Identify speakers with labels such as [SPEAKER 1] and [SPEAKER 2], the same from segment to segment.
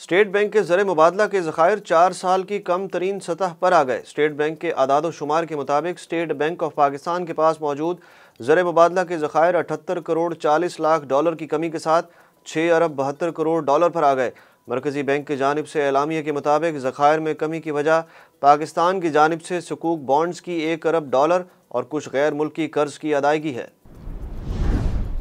[SPEAKER 1] state bank के ज़र मुबादला के ज़खायर चार साल की कम तरीन सतह पर आ गए स्टेट बैंक के आदाद शुमार के मुताबिक स्टेट बैंक ऑफ पाकिस्तान के पास मौजूद ज़र मुबादला के ज़खायर अठहत्तर करोड़ चालीस लाख डॉलर की कमी के साथ छः अरब बहत्तर करोड़ डॉलर पर आ गए मरकज़ी बैंक की जानब से एलामिया के मुताबिक ज़खायर में कमी की वजह पाकिस्तान की जानब से सकूक बॉन्ड्स की एक अरब डॉलर और कुछ गैर मुल्की कर्ज की अदायगी है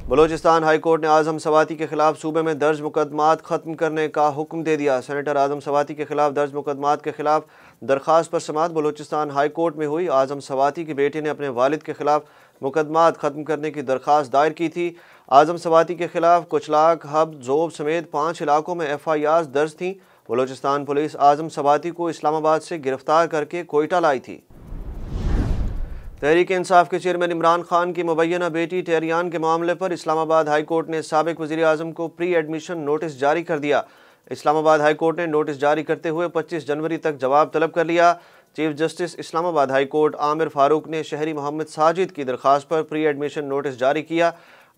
[SPEAKER 1] बलोचिस्तान हाई कोर्ट ने आजम सवाती के खिलाफ सूबे में दर्ज मुकदमात ख़त्म करने का हुक्म दे दिया सेनेटर आजम सवाती के खिलाफ दर्ज मुकदमात के खिलाफ दरख्वास्त पर समात बलोचिस्तान हाई कोर्ट में हुई आजम सवाती के बेटे ने अपने वालिद के खिलाफ मुकदमात ख़त्म करने की दरख्वास्त दायर की थी आजम सवाती के खिलाफ कुचलाक हब जोब समेत पाँच इलाकों में एफ आई आर दर्ज थी बलोचिस्तान पुलिस आजम सवाती को इस्लामाबाद से गिरफ्तार करके कोयटा लाई थी तहरीक इंसाफ के चेयरमैन इमरान खान की मुबैना बेटी टेरियान के मामले पर इस्लामाबाद हाई कोर्ट ने सबक वजी अजम को प्री एडमिशन नोटिस जारी कर दिया इस्लामाबाद हाई कोर्ट ने नोटिस जारी करते हुए 25 जनवरी तक जवाब तलब कर लिया chief justice Islamabad high court Aamir Farooq ने शहरी मोहम्मद साजिद की दरख्वास्त पर प्री एडमिशन नोटिस जारी किया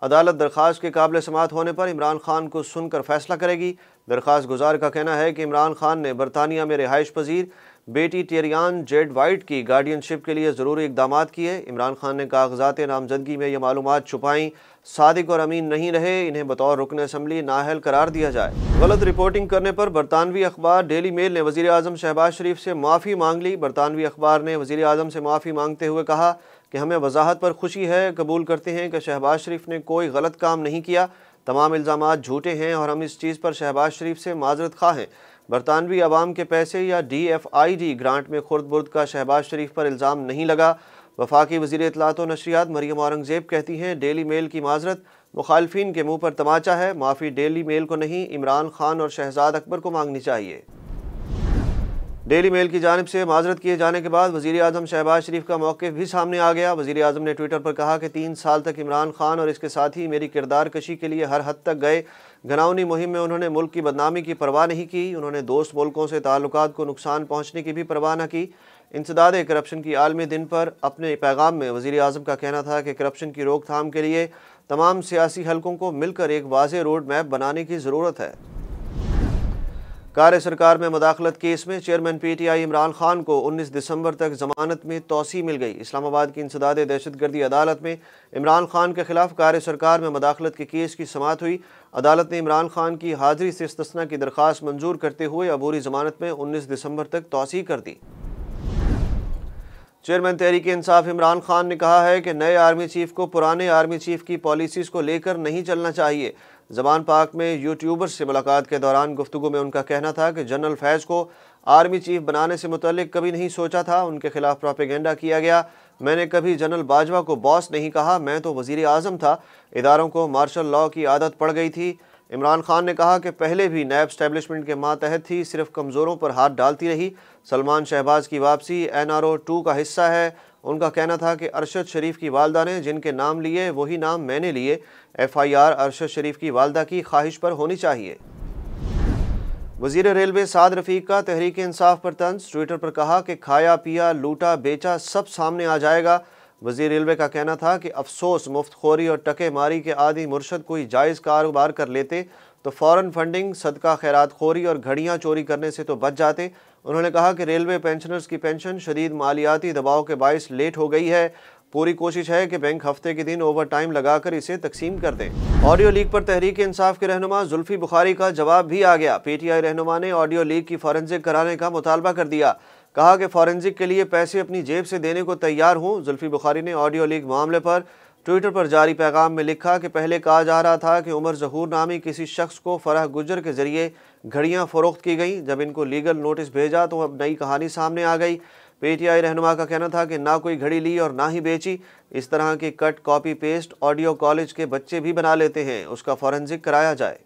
[SPEAKER 1] अदालत दरख्वास्त के काबिल समात होने पर इमरान खान को सुनकर फैसला करेगी दरख्वास्त गुजार का कहना है कि इमरान खान ने बरतानिया में रिहाइश पजीर बेटी टेरियान जेड वाइट की गार्डियनशिप के लिए ज़रूरी इकदाम किए इमरान खान ने कागजात नामजदगी में ये मालूम छुपाई सादिक और अमीन नहीं रहे इन्हें बतौर रुकन असम्बली नाहल करार दिया जाए गलत रिपोर्टिंग करने पर बरतानवी अखबार डेली मेल ने वजी अजम शहबाज शरीफ से माफ़ी मांग ली बरतानवी अखबार ने वजी अजम से माफ़ी मांगते हुए कहा कि हमें वजाहत पर खुशी है कबूल करते हैं कि शहबाज शरीफ ने कोई गलत काम नहीं किया तमाम इल्ज़ाम झूठे हैं और हम इस चीज़ पर शहबाज शरीफ से माजरत खा हैं बरतानवी आवाम के पैसे या D F I D grant में खुर्द बुर्द का शहबाज शरीफ पर इल्ज़ाम नहीं लगा वफाकी वजी इतलात नशरियात मरीम औरंगज़ेब कहती हैं डेली मेल की माजरत मुखालफी के मुँह पर तमाचा है माफ़ी डेली मेल को नहीं इमरान खान और शहजाद अकबर को मांगनी चाहिए डेली मेल की जानब से माजरत किए जाने के बाद वजी अजम शहबाज शरीफ का मौके भी सामने आ गया वजी अजम ने ट्विटर पर कहा कि तीन साल तक इमरान खान और इसके साथ ही मेरी किरदार कशी के लिए हर हद तक गए घनावनी मुहिम में उन्होंने मुल्क की बदनामी की परवाह नहीं की उन्होंने दोस्त मुल्कों से ताल्लुक को नुकसान पहुँचने की भी परवाह न की इंसदाद करप्शन की आलमी दिन पर अपने पैगाम में वजी अजम का कहना था कि करप्शन की रोकथाम के लिए तमाम सियासी हलकों को मिलकर एक वाज रोड मैप बनाने की ज़रूरत है कार सरकार में मदाखलत केस में chairman P T I Imran Khan को उन्नीस दिसंबर तक जमानत में तोसी मिल गई इस्लामाबाद की इंसदाद दहशत गर्दी अदालत में इमरान खान के खिलाफ कार सरकार में मदाखलत के केस की समात हुई अदालत ने इमरान खान की हाजिरी से इसतना की दरख्वास्त मंजूर करते हुए अबूरी जमानत में उन्नीस दिसंबर तक तोसी कर दी चेयरमैन तहरीक इंसाफ इमरान खान ने कहा है कि नए आर्मी चीफ को पुराने आर्मी चीफ की पॉलिसीज़ को लेकर नहीं चलना चाहिए जबान पाक में यूट्यूबर्स से मुलाकात के दौरान गुफ्तु में उनका कहना था कि जनरल फैज़ को आर्मी चीफ बनाने से मुतलक कभी नहीं सोचा था उनके खिलाफ प्रोपेगेंडा किया गया मैंने कभी जनरल बाजवा को बॉस नहीं कहा मैं तो वजीर अजम था इदारों को मार्शल लॉ की आदत पड़ गई थी इमरान खान ने कहा कि पहले भी नैब स्टैब्लिशमेंट के मातहत ही सिर्फ कमज़ोरों पर हाथ डालती रही सलमान शहबाज की वापसी एन आर ओ टू का हिस्सा है उनका कहना था कि अरशद शरीफ की वालदा ने जिनके नाम लिए वही नाम मैंने लिए F I R Arshad Sharif की वालदा की ख्वाहिश पर होनी चाहिए वजीर रेलवे साद रफीक का तहरीक इंसाफ पर तंज ट्विटर पर कहा कि खाया पिया लूटा बेचा सब सामने आ जाएगा वजीर रेलवे का कहना था कि अफसोस मुफ्त खोरी और टके मारी के आदि मुर्शद कोई जायज़ कारोबार कर लेते तो फ़ौरन फंडिंग सदका खैरात खोरी और घड़ियाँ चोरी करने से तो बच जाते उन्होंने कहा कि रेलवे पेंशनर्स की पेंशन शदीद मालियाती दबाव के बायस लेट हो गई है पूरी कोशिश है कि बैंक हफ्ते के दिन ओवर टाइम लगाकर इसे तकसीम कर दें ऑडियो लीक पर तहरीक इंसाफ के रहनुमा जुल्फी बुखारी का जवाब भी आ गया पीटीआई रहनुमा ने ऑडियो लीक की फॉरेंसिक कराने का मुतालबा कर दिया कहा कि फॉरेंसिक के लिए पैसे अपनी जेब से देने को तैयार हूँ जुल्फी बुखारी ने ऑडियो लीक मामले पर ट्विटर पर जारी पैगाम में लिखा कि पहले कहा जा रहा था कि उमर जहूर नामी किसी शख्स को फरह गुजर के जरिए घड़ियां फरोख्त की गईं जब इनको लीगल नोटिस भेजा तो अब नई कहानी सामने आ गई पीटीआई रहनुमा का कहना था कि ना कोई घड़ी ली और ना ही बेची इस तरह के cut copy paste audio college के बच्चे भी बना लेते हैं उसका फॉरेंसिक कराया जाए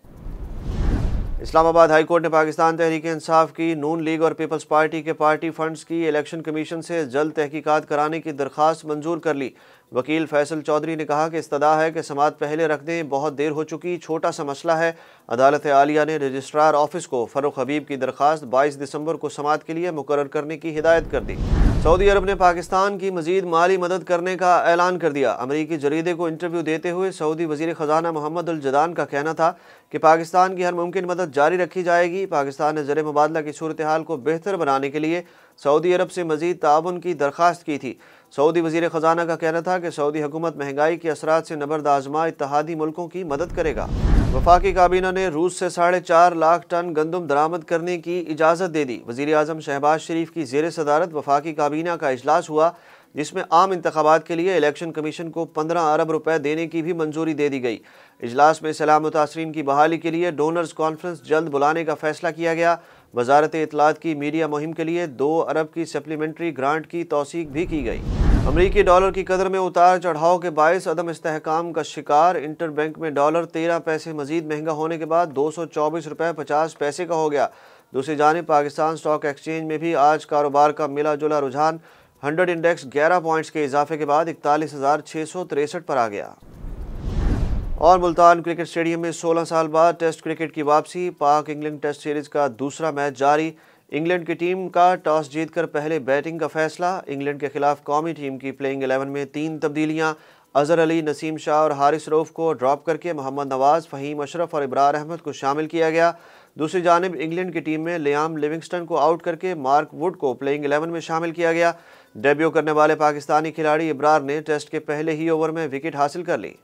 [SPEAKER 1] इस्लामाबाद हाईकोर्ट ने पाकिस्तान तहरीक इंसाफ की नून लीग और पीपल्स पार्टी के पार्टी फंड्स की इलेक्शन कमीशन से जल्द तहकीकात कराने की दरख्वास्त मंजूर कर ली वकील फैसल चौधरी ने कहा कि इस्तदा है कि समात पहले रख दें बहुत देर हो चुकी छोटा सा मसला है अदालत आलिया ने रजिस्ट्रार ऑफिस को फरूख हबीब की दरख्वास्त बाईस दिसंबर को समात के लिए मुकर करने की हिदायत कर दी सऊदी अरब ने पाकिस्तान की मजीद माली मदद करने का ऐलान कर दिया अमरीकी जरीदे को इंटरव्यू देते हुए सऊदी वजीर ख़जाना मोहम्मद अलजदान का कहना था कि पाकिस्तान की हर मुमकिन मदद जारी रखी जाएगी पाकिस्तान ने ज़र मुबादला की सूरत हाल को बेहतर बनाने के लिए सऊदी अरब से मजीद ताउन की दरख्वास्त की थी सऊदी वजीर ख़जाना का कहना था कि सऊदी हुकूमत महंगाई के असरा से नबर्द आजमा इतिहादी मुल्कों की मदद करेगा वफाकी काबीना ने रूस से साढ़े चार लाख टन गंदम दरामद करने की इजाज़त दे दी वजीर अजम शहबाज शरीफ की जेर सदारत वफाकी काबीना का अजलास हुआ जिसमें आम इंतबात के लिए इलेक्शन कमीशन को पंद्रह अरब रुपए देने की भी मंजूरी दे दी गई इजलास में सलाम मुतासरीन की बहाली के लिए डोनर्स कॉन्फ्रेंस जल्द बुलाने का फैसला किया गया वजारत इतलात की मीडिया मुहिम के लिए दो अरब की सप्लीमेंट्री ग्रांट की तोसीक भी की गई अमरीकी डॉलर की कदर में उतार चढ़ाव के बायस अदम इसकाम का शिकार इंटर बैंक में डॉलर तेरह पैसे मजीद महंगा होने के बाद दो सौ चौबीस रुपये पचास पैसे का हो गया दूसरी जानब पाकिस्तान स्टॉक एक्सचेंज में भी आज कारोबार का मिला जुला रुझान हंड्रेड इंडेक्स ग्यारह पॉइंट्स के इजाफे के बाद इकतालीस हज़ार छः सौ तिरसठ पर आ गया और मुल्तान क्रिकेट स्टेडियम में 16 साल बाद टेस्ट क्रिकेट की वापसी पाक इंग्लैंड टेस्ट सीरीज का दूसरा मैच जारी इंग्लैंड की टीम का टॉस जीतकर पहले बैटिंग का फैसला इंग्लैंड के खिलाफ कौमी टीम की प्लेइंग 11 में तीन तब्दीलियां अजहर अली नसीम शाह और हारिस रोफ को ड्रॉप करके मोहम्मद नवाज़ फ़हीम अशरफ और इब्रार अहमद को शामिल किया गया दूसरी जानब इंग्लैंड की टीम में लियाम लिविंगस्टन को आउट करके मार्क वुड को प्लेइंग एलेवन में शामिल किया गया डेब्यू करने वाले पाकिस्तानी खिलाड़ी इब्रार ने टेस्ट के पहले ही ओवर में विकेट हासिल कर ली